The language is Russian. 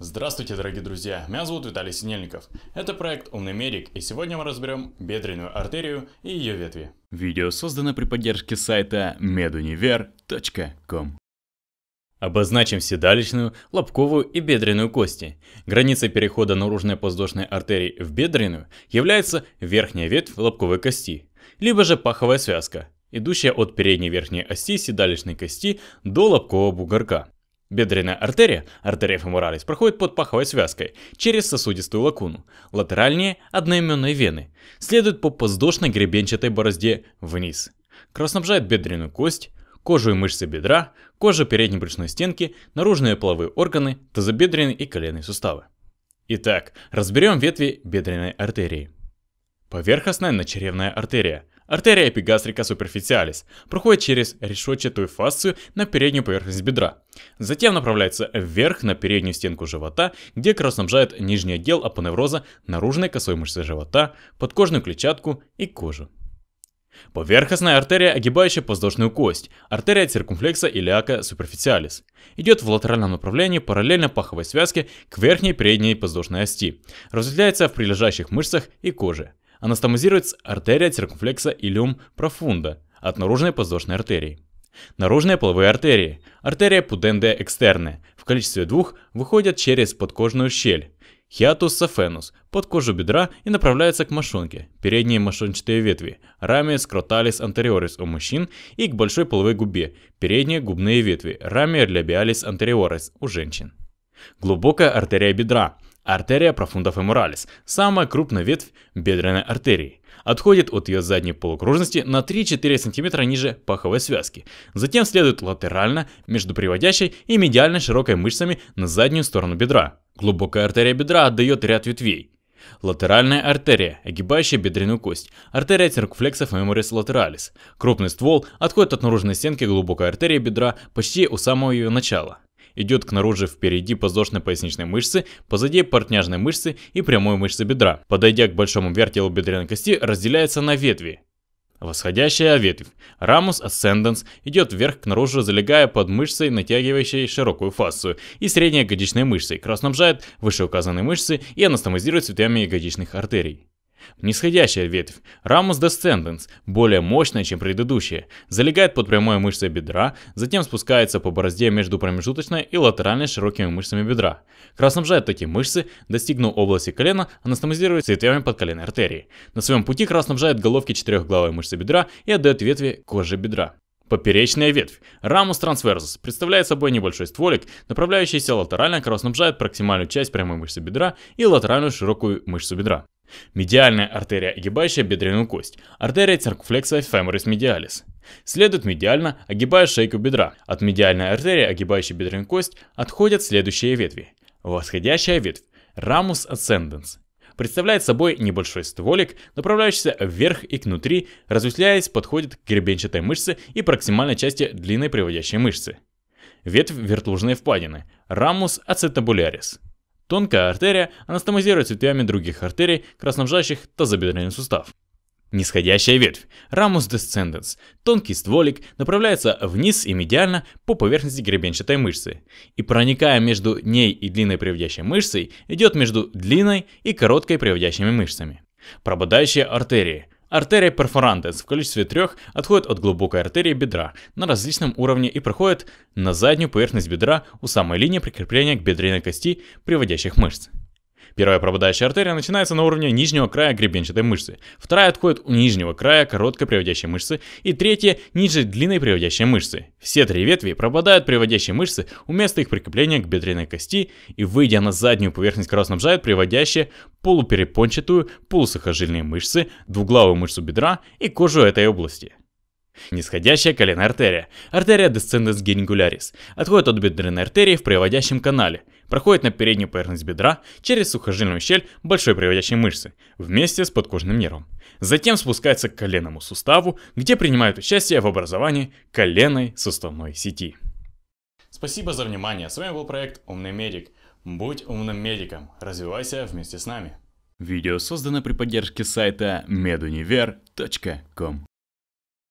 Здравствуйте, дорогие друзья! Меня зовут Виталий Синельников. Это проект «Умный медик», и сегодня мы разберем бедренную артерию и ее ветви. Видео создано при поддержке сайта meduniver.com. Обозначим седалищную, лобковую и бедренную кости. Границей перехода наружной воздушной артерии в бедренную является верхняя ветвь лобковой кости, либо же паховая связка, идущая от передней верхней оси седалищной кости до лобкового бугорка. Бедренная артерия, артерия феморалис, проходит под паховой связкой через сосудистую лакуну, латеральнее одноименной вены, следует по воздушно-гребенчатой борозде вниз. Кровоснабжает бедренную кость, кожу и мышцы бедра, кожу передней брюшной стенки, наружные половые органы, тазобедренные и коленные суставы. Итак, разберем ветви бедренной артерии. Поверхностная начеревная артерия – Артерия эпигастрика superficialis проходит через решетчатую фасцию на переднюю поверхность бедра. Затем направляется вверх на переднюю стенку живота, где кровоснабжает нижний отдел апоневроза, наружной косой мышцы живота, подкожную клетчатку и кожу. Поверхностная артерия, огибающая подвздошную кость, артерия циркумфлекса илиака superficialis, идет в латеральном направлении параллельно паховой связке к верхней передней подвздошной ости, разделяется в прилежащих мышцах и коже. Анастомозируется артерия циркумфлекса илиум профунда от наружной подвздошной артерии. Наружные половые артерии, артерия пудендия экстерная, в количестве двух выходят через подкожную щель, хиатус сафенус, под кожу бедра и направляются к мошонке, передние мошончатые ветви, рамия скроталис антериорис у мужчин и к большой половой губе, передние губные ветви, рамия лабиалис антериорис у женщин. Глубокая артерия бедра, Артерия профундофеморалис – самая крупная ветвь бедренной артерии. Отходит от ее задней полукружности на 3-4 см ниже паховой связки. Затем следует латерально между приводящей и медиальной широкой мышцами на заднюю сторону бедра. Глубокая артерия бедра отдает ряд ветвей. Латеральная артерия, огибающая бедренную кость. Артерия циркуфлекса femoris латералис. Крупный ствол отходит от наружной стенки глубокой артерии бедра почти у самого ее начала идет к наружу впереди подвздошно-поясничной мышцы, позади портняжной мышцы и прямой мышцы бедра. Подойдя к большому вертелу бедренной кости, разделяется на ветви. Восходящая ветвь, рамус ascendens, идет вверх к наружу, залегая под мышцей, натягивающей широкую фасцию, и средней ягодичной мышцей, краснобжает вышеуказанные мышцы и анастомизирует цветами ягодичных артерий. Нисходящая ветвь Ramus Descendens, более мощная, чем предыдущая, залегает под прямой мышцей бедра, затем спускается по борозде между промежуточной и латеральной широкими мышцами бедра. Краснобжает такие мышцы, достигнув области колена, анастомизируется ветвями подколенной артерии. На своем пути краснобжает головки четырехглавой мышцы бедра и отдает ветви кожи бедра. Поперечная ветвь. Рамус трансверсус представляет собой небольшой стволик, направляющийся латерально, который снабжает проксимальную часть прямой мышцы бедра и латеральную широкую мышцу бедра. Медиальная артерия, огибающая бедренную кость. Артерия циркуфлекса femoris medialis. Следует медиально, огибая шейку бедра. От медиальной артерии, огибающей бедренную кость, отходят следующие ветви. Восходящая ветвь. Ramus ascendens представляет собой небольшой стволик, направляющийся вверх и кнутри, разветвляясь, подходит к гребенчатой мышце и проксимальной части длинной приводящей мышцы. Ветвь вертлужной впадины – ramus acetabularis. Тонкая артерия анастомозирует ветвями других артерий, краснобжащих тазобедренный сустав. Нисходящая ветвь, ramus descendens, тонкий стволик, направляется вниз и медиально по поверхности гребенчатой мышцы, и проникая между ней и длинной приводящей мышцей, идет между длинной и короткой приводящими мышцами. Прободающие артерии, Артерия перфорантес в количестве трех отходит от глубокой артерии бедра на различном уровне и проходит на заднюю поверхность бедра у самой линии прикрепления к бедренной кости приводящих мышц. Первая проводающая артерия начинается на уровне нижнего края гребенчатой мышцы, вторая отходит у нижнего края короткой приводящей мышцы и третья ниже длинной приводящей мышцы. Все три ветви пропадают приводящие мышцы у места их прикрепления к бедренной кости и выйдя на заднюю поверхность кровоснабжают приводящие полуперепончатую полусухожильные мышцы, двуглавую мышцу бедра и кожу этой области. Нисходящая коленная артерия. Артерия descendens geringularis. Отходит от бедренной артерии в приводящем канале. Проходит на переднюю поверхность бедра через сухожильную щель большой приводящей мышцы вместе с подкожным нервом. Затем спускается к коленному суставу, где принимает участие в образовании коленной суставной сети. Спасибо за внимание. С вами был проект Умный Медик. Будь умным медиком. Развивайся вместе с нами. Видео создано при поддержке сайта meduniver.com.